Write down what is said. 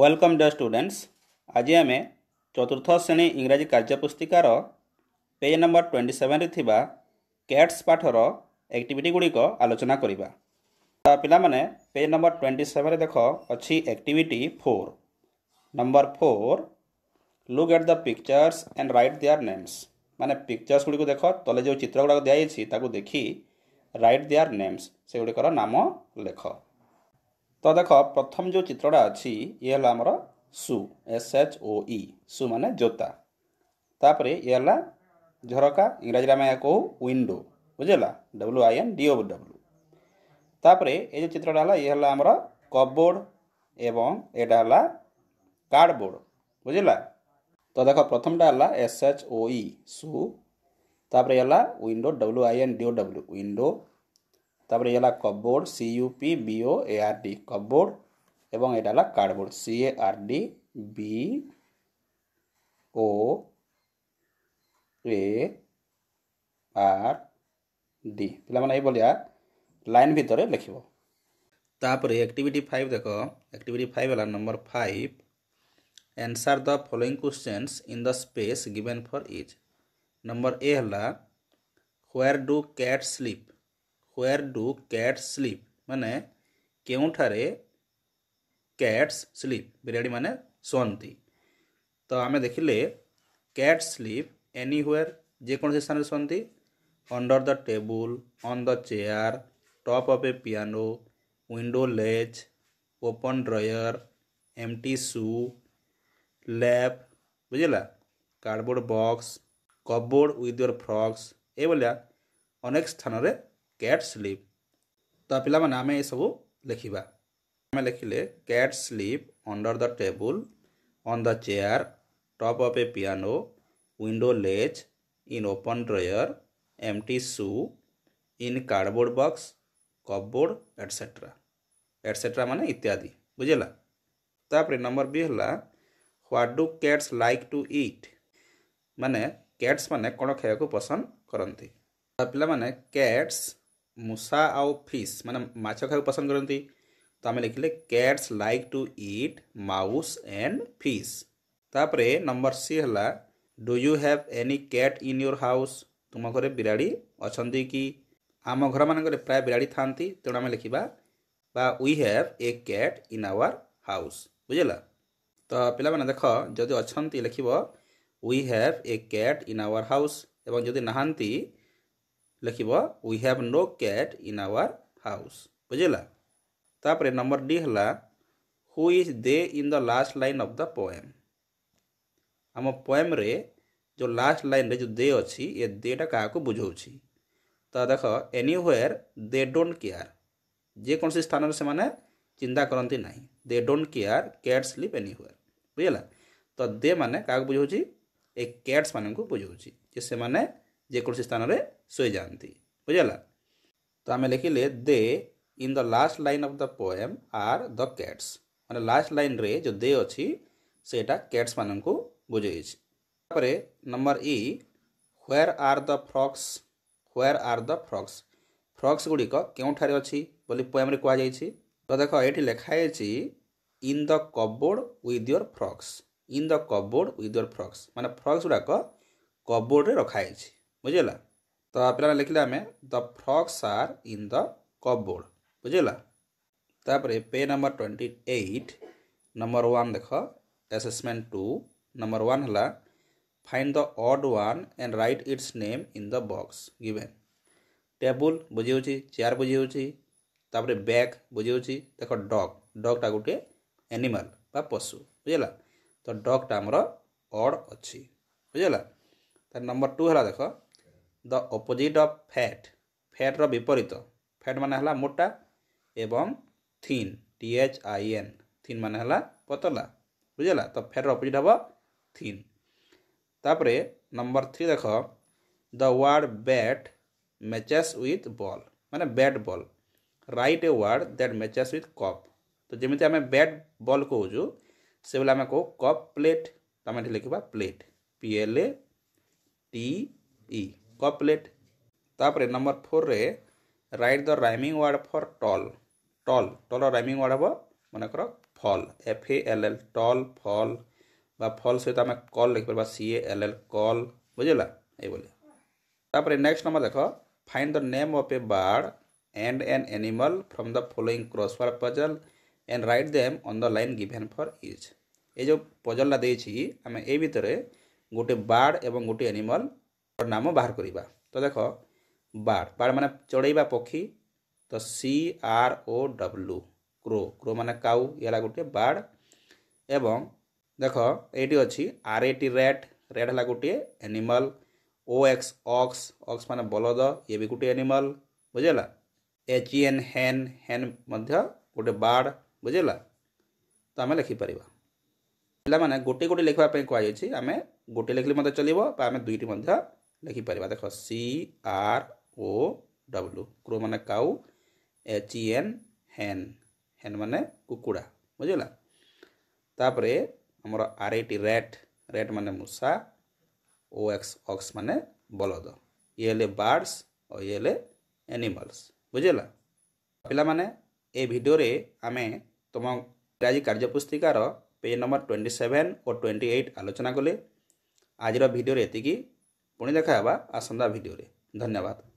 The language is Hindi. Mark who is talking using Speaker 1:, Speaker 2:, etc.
Speaker 1: ୱେଲକମ୍ ডিয়ার ଷ୍ଟୁଡେଣ୍ଟସ୍ ଆଜି ଆମେ ଚତୁର୍ଥ ଶ୍ରେଣୀ ଇଂରାଜୀ କାର୍ଯ୍ୟପୁସ୍ତିକାର ପେଜ୍ ନମ୍ବର ଟ୍ୱେଣ୍ଟି ସେଭେନ୍ରେ ଥିବା କ୍ୟାଟ୍ସ ପାଠର ଆକ୍ଟିଭିଟି ଗୁଡ଼ିକ ଆଲୋଚନା କରିବା ତ ପିଲାମାନେ ପେଜ୍ ନମ୍ବର ଟ୍ୱେଣ୍ଟି ସେଭେନ୍ରେ ଦେଖ ଅଛି activity four number four look at the pictures and write their names ମାନେ ପିକ୍ଚର୍ସ ଗୁଡ଼ିକୁ ଦେଖ ତଳେ ଯେଉଁ ଚିତ୍ର ଗୁଡ଼ାକ ଦିଆଯାଇଛି ତାକୁ ଦେଖି ରାଇଟ୍ ଦେୟାର ନେମ୍ସ ସେଗୁଡ଼ିକର ନାମ ଲେଖ ତ ଦେଖ ପ୍ରଥମ ଯେଉଁ ଚିତ୍ରଟା ଅଛି ଇଏ ହେଲା ଆମର ସୁ ଏସ୍ ଏଚ୍ ଓ ଇ ସୁ ମାନେ ଜୋତା ତାପରେ ଇଏ ହେଲା ଝରକା ଇଂରାଜୀରେ ଆମେ କହୁ ୱିଣ୍ଡୋ ବୁଝିଲା W I N D O W ତାପରେ ଏ ଯେଉଁ ଚିତ୍ରଟା ହେଲା ଇଏ ହେଲା ଆମର କପବୋର୍ଡ଼ ଏବଂ ଏଇଟା ହେଲା କାର୍ଡ଼ବୋର୍ଡ଼ ବୁଝିଲା ତ ଦେଖ ପ୍ରଥମଟା ହେଲା ଏସ୍ ଏଚ୍ ଓ ଇ ସୁ ତାପରେ ହେଲା window W I N D O W window তারপরে এই হল cupboard C U P B O A R D cupboard এবং এটা হল cardboard C A R D B O A R D পিলাମାନେ ଏଇଭଳିଆ ଲାଇନ୍ ଭିତରେ ଲେଖିବ ତାପରେ ଆକ୍ଟିଭିଟି ଫାଇଭ ଦେଖ ଆକ୍ଟିଭିଟି ଫାଇଭ ହେଲା number five answer the following questions in the space given for is number A ହେଲା where do cat sleep where do cats sleep ମାନେ କେଉଁଠାରେ କ୍ୟାଟ୍ସ ସ୍ଲିପ୍ ବିରାଡ଼ିମାନେ ଶୁଅନ୍ତି ତ ଆମେ ଦେଖିଲେ କ୍ୟାଟ୍ ସ୍ଲିପ୍ ଏନିହ୍ୱେର୍ ଯେକୌଣସି ସ୍ଥାନରେ ଶୁଅନ୍ତି under the table on the chair top of a piano window ledge open drawer empty shoe lap ବୁଝିଲା cardboard box cupboard with your frocks ଏଇଭଳିଆ ଅନେକ ସ୍ଥାନରେ कैट स्लीप तो पाने आम यू लिखा आम लिखले cat sleep under the table on the chair top of a piano window ledge in open drawer empty shoe in cardboard box cupboard etcetera etcetera मान इत्यादि बुझेगा तापर नंबर बी है what do cats like to eat मान कैट्स मैंने कौन खाया पसंद करती पे कैट्स मूसा आउ फिश मान मैं पसंद करती तो आम लिखले cats like to eat mouse and fish तापर नंबर सी है do you have any cat in your house तुम घर विराड़ी अच्छा कि आम घर मान प्राय विराड़ी था तेणु आम लिखा बा we have a cat in our house बुझेगा तो पाने देख जदि अच्छा लिख we have a cat in our house जदि नहांती लिख we have no cat in our house बुझलापर नंबर डी है who is they in the last line of the poem आम पोएम रे जो लास्ट लाइन रे जो दे अच्छी ये देटा क्या बुझौर तो देख एनी हर दे डोट केयर जेको स्थान से माने चिंता करती ना they don't care cat sleep anywhere बुझेगा तो दे मैंने क्या बुझे ए कैट्स मान बुझे से मैंने ଯେକୌଣସି ସ୍ଥାନରେ ଶୋଇଯାଆନ୍ତି ବୁଝିଗଲା ତ ଆମେ ଲେଖିଲେ they in the last line of the poem are the cats ମାନେ ଲାଷ୍ଟ ଲାଇନ୍ରେ ଯେଉଁ ଦେ ଅଛି ସେଇଟା କ୍ୟାଟ୍ସ ମାନଙ୍କୁ ବୁଝେଇଛି ତାପରେ number E where are the frocks where are the frocks frocks ଗୁଡ଼ିକ କେଉଁଠାରେ ଅଛି ବୋଲି ପୋଏମ୍ରେ କୁହାଯାଇଛି ତ ଦେଖ ଏଇଠି ଲେଖା ହେଇଛି in the cupboard with your frocks in the cupboard with your frocks ମାନେ ଫ୍ରକ୍ସ ଗୁଡ଼ାକ କବୋର୍ଡ଼ରେ ରଖାଯାଇଛି बुझेगा तो आपल्याला लिखला आम the frocks are in the cupboard बुझेगा तापर पे number twenty eight number one देख एसेसमेंट टू नंबर वन है find the odd one and write its name in the box given table बुझे चेयर बुझे तापर बैग बुझे देख डग डगटा गोटे एनिमल बा पशु बुझेगा तो डगटा आमर अड अच्छी बुझेगा नंबर टू है देख ଦ ଅପୋଜିଟ୍ ଅଫ୍ ଫ୍ୟାଟ୍ ଫ୍ୟାଟ୍ର ବିପରୀତ ଫ୍ୟାଟ୍ ମାନେ ହେଲା ମୋଟା ଏବଂ thin T H I N thin ମାନେ ହେଲା ପତଲା ବୁଝିଲା ତ ଫ୍ୟାଟ୍ର ଅପୋଜିଟ୍ ହେବ ଥିନ୍ ତାପରେ ନମ୍ବର ଥ୍ରୀ ଦେଖ the word bat matches with ball ମାନେ bat ball right a word that matches with cup ତ ଯେମିତି ଆମେ ବ୍ୟାଟ୍ ବଲ୍ କହୁଛୁ ସେବେଳେ ଆମେ କହୁ କପ୍ ପ୍ଲେଟ୍ ଆମେ ଏଠି ଲେଖିବା plate P L A T E କପଲେଟ୍ ତାପରେ ନମ୍ବର ଫୋର୍ରେ write the rhyming word for tall tall ଟଲ୍ର ରାଇମିଂ ୱାର୍ଡ଼ ହେବ ମନେକର fall F A L L tall fall বা ফল সহিত আমি কল লিখিপারা C A L L call বুঝলা এইভাবে তাপরে নেক্সট নম্বর দেখ find the name of a bird and an animal from the following crossword puzzle and write them on the line given for each এই যে পজলটা দিয়েছি আমি এই ভিতরে গোটে বার্ড এবং গোটে এনিমাল ନାମ ବାହାର କରିବା ତ ଦେଖ ବାର୍ଡ଼ ବାର୍ଡ଼ ମାନେ ଚଢ଼େଇବା ପକ୍ଷୀ ତ C R O W crow crow ମାନେ କାଉ ଇଏ ହେଲା ଗୋଟିଏ ବାର୍ଡ଼ ଏବଂ ଦେଖ ଏଇଠି ଅଛି ଆର୍ ଏ ଟି ରେଟ୍ ରେଟ୍ ହେଲା ଗୋଟିଏ ଆନିମଲ୍ ଓ ଏକ୍ସ ଅକ୍ସ ଅକ୍ସ ମାନେ ବଲଦ ଇଏ ବି ଗୋଟିଏ ଆନିମଲ୍ ବୁଝିଲା ଏଚ୍ ଇ ଏନ୍ ହେନ୍ ହେନ୍ ମଧ୍ୟ ଗୋଟେ ବାର୍ଡ଼ ବୁଝିଲା ତ ଆମେ ଲେଖିପାରିବା ପିଲାମାନେ ଗୋଟେ ଗୋଟେ ଲେଖିବା ପାଇଁ କୁହାଯାଇଛି ଆମେ ଗୋଟେ ଲେଖିଲେ ମଧ୍ୟ ଚଲିବ ବା ଆମେ ଦୁଇଟି ମଧ୍ୟ ଲେଖିପାରିବା ଦେଖ C R O W crow ମାନେ କାଉ ଏଚ୍ ଇ ଏନ୍ ହେନ୍ ହେନ୍ ମାନେ କୁକୁଡ଼ା ବୁଝିଲା ତାପରେ ଆମର R A T rat rat ମାନେ ମୂଷା ଓ ଏକ୍ସ ଅକ୍ସ ମାନେ ବଲଦ ଇଏ ହେଲେ ବାର୍ଡ଼ସ୍ ଓ ଇଏ ହେଲେ ଏନିମଲ୍ସ ବୁଝିଗଲା ପିଲାମାନେ ଏ ଭିଡ଼ିଓରେ ଆମେ ତୁମ ଇଂରାଜୀ କାର୍ଯ୍ୟପୁସ୍ତିକାର ପେଜ୍ ନମ୍ବର ଟ୍ୱେଣ୍ଟି ସେଭେନ୍ ଓ ଟ୍ୱେଣ୍ଟି ଏଇଟ୍ ଆଲୋଚନା କଲେ ଆଜିର ଭିଡ଼ିଓରେ ଏତିକି ପୁଣି ଦେଖା ହେବା ଆସନ୍ତା ଭିଡ଼ିଓରେ ଧନ୍ୟବାଦ